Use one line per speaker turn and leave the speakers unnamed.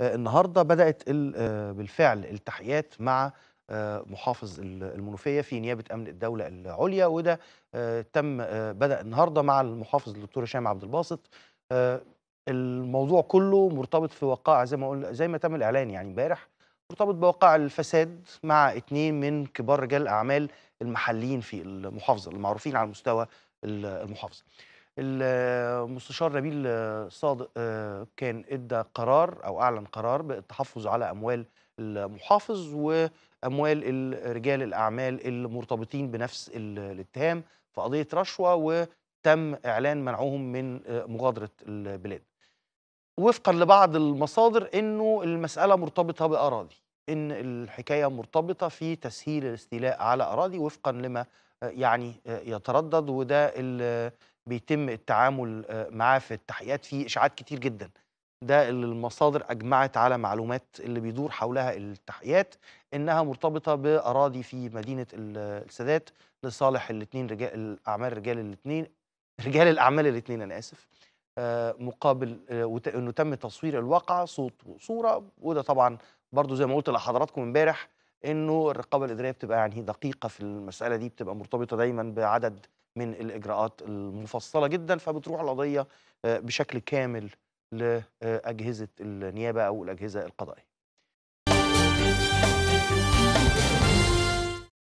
آه، النهارده بدات آه، بالفعل التحقيقات مع آه، محافظ المنوفيه في نيابه امن الدوله العليا وده تم بدا النهارده مع المحافظ الدكتور هشام عبد الباسط الموضوع كله مرتبط في وقائع زي ما قلنا زي ما تم الاعلان يعني امبارح مرتبط بوقائع الفساد مع اثنين من كبار رجال الاعمال المحليين في المحافظه المعروفين على مستوى المحافظه المستشار نبيل صادق آه، كان ادى قرار او اعلن قرار بالتحفظ على اموال المحافظ واموال رجال الاعمال المرتبطين بنفس الاتهام في قضيه رشوه وتم اعلان منعهم من آه، مغادره البلاد. وفقا لبعض المصادر انه المساله مرتبطه باراضي، ان الحكايه مرتبطه في تسهيل الاستيلاء على اراضي وفقا لما آه، يعني يتردد وده بيتم التعامل آه، معاه في التحقيقات في اشاعات كتير جدا ده اللي المصادر اجمعت على معلومات اللي بيدور حولها التحقيقات انها مرتبطه باراضي في مدينه آه، السادات لصالح الاثنين رجال الاعمال رجال الاثنين رجال الاعمال الاثنين انا اسف آه، مقابل انه تم تصوير الواقعه صوت وصوره وده طبعا برضو زي ما قلت لحضراتكم امبارح انه الرقابه الاداريه بتبقى يعني دقيقه في المساله دي بتبقى مرتبطه دايما بعدد من الاجراءات المفصله جدا فبتروح القضيه آه، بشكل كامل لاجهزه النيابه او الاجهزه القضائيه